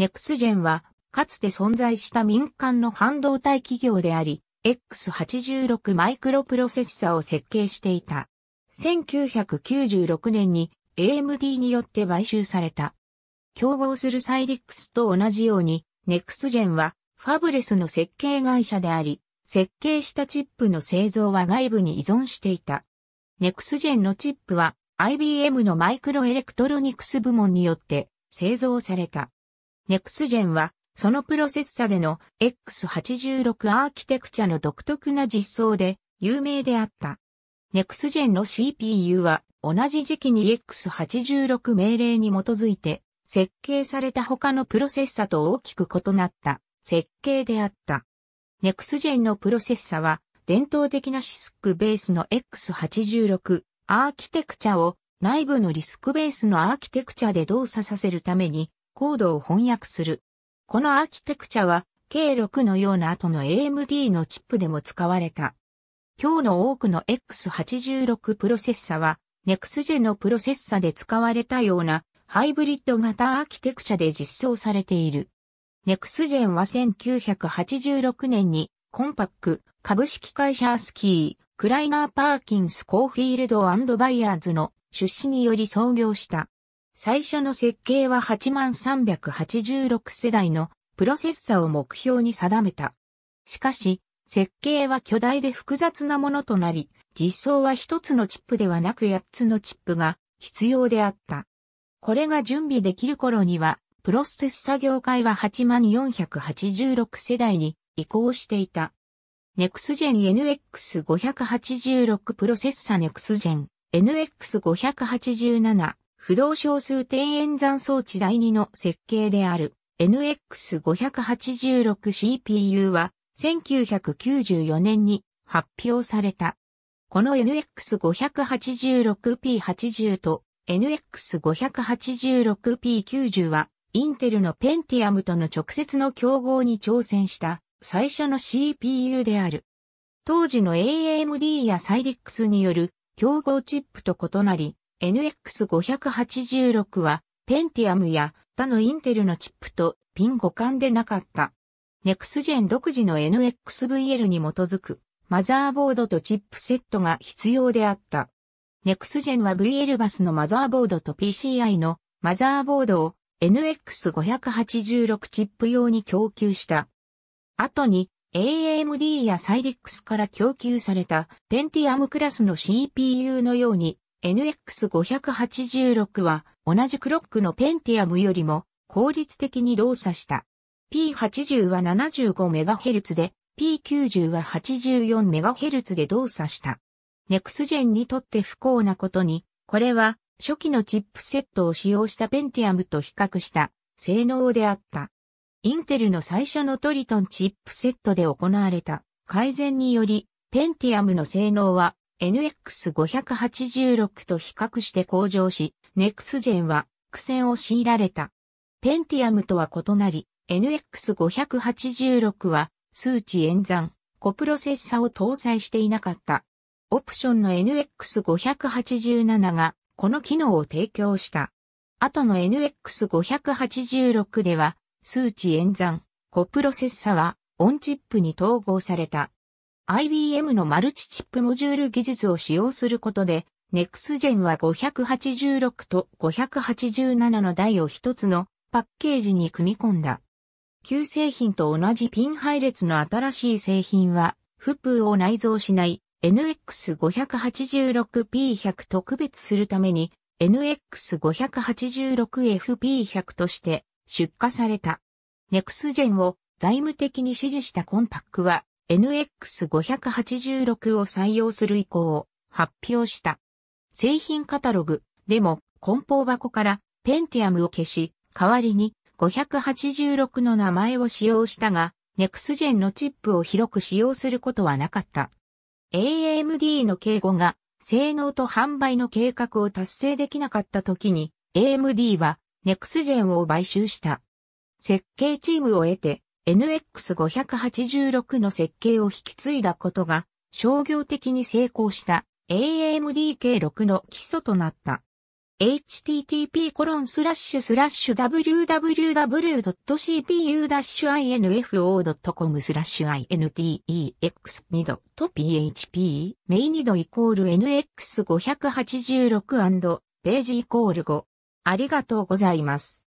ネクスジェンは、かつて存在した民間の半導体企業であり、X86 マイクロプロセッサを設計していた。1996年に AMD によって買収された。競合するサイリックスと同じように、ネクスジェンはファブレスの設計会社であり、設計したチップの製造は外部に依存していた。ネクスジェンのチップは IBM のマイクロエレクトロニクス部門によって製造された。ネクスジェンは、そのプロセッサでの X86 アーキテクチャの独特な実装で有名であった。ネクスジェンの CPU は同じ時期に X86 命令に基づいて設計された他のプロセッサと大きく異なった設計であった。ネクスジェンのプロセッサは伝統的なシスクベースの X86 アーキテクチャを内部のリスクベースのアーキテクチャで動作させるためにコードを翻訳する。このアーキテクチャは、K6 のような後の AMD のチップでも使われた。今日の多くの X86 プロセッサは、NextG のプロセッサで使われたようなハイブリッド型アーキテクチャで実装されている。NextGen は1986年にコンパック株式会社アスキー、クライナー・パーキンス・コーフィールドバイヤーズの出資により創業した。最初の設計は8386世代のプロセッサを目標に定めた。しかし、設計は巨大で複雑なものとなり、実装は一つのチップではなく八つのチップが必要であった。これが準備できる頃には、プロセッサ業界は8486世代に移行していた。n e x ジ g e n NX586 プロセッサ n e x ジ g e n NX587 不動小数点演算装置第2の設計である NX586CPU は1994年に発表された。この NX586P80 と NX586P90 はインテルのペンティアムとの直接の競合に挑戦した最初の CPU である。当時の AMD やサイリックスによる競合チップと異なり、NX586 は、ペンティアムや他のインテルのチップとピン互換でなかった。ネクスジェン独自の NXVL に基づくマザーボードとチップセットが必要であった。ネクスジェンは VL バスのマザーボードと PCI のマザーボードを NX586 チップ用に供給した。後に AMD やサイリックスから供給されたペンティアムクラスの CPU のように NX586 は同じクロックのペンティアムよりも効率的に動作した。P80 は 75MHz で P90 は 84MHz で動作した。ネクスジェンにとって不幸なことに、これは初期のチップセットを使用したペンティアムと比較した性能であった。インテルの最初のトリトンチップセットで行われた改善により、ペンティアムの性能は NX586 と比較して向上し、n e x ジ g e n は苦戦を強いられた。ペンティアムとは異なり、NX586 は数値演算、コプロセッサを搭載していなかった。オプションの NX587 がこの機能を提供した。後の NX586 では数値演算、コプロセッサはオンチップに統合された。IBM のマルチチップモジュール技術を使用することで、NextGen は586と587の台を一つのパッケージに組み込んだ。旧製品と同じピン配列の新しい製品は、フプを内蔵しない NX586P100 と区別するために NX586FP100 として出荷された。ネクスジェンを財務的に支持したコンパックは NX586 を採用する意向を発表した。製品カタログでも梱包箱からペンティアムを消し、代わりに586の名前を使用したが、ネクスジェンのチップを広く使用することはなかった。AMD の敬語が性能と販売の計画を達成できなかった時に AMD はネクスジェンを買収した。設計チームを得て NX586 の設計を引き継いだことが商業的に成功した AMDK6 の基礎となった。http://www.cpu-info.com スラッシュ intex2.php メイ2度イコール nx586& ページイコール5ありがとうございます。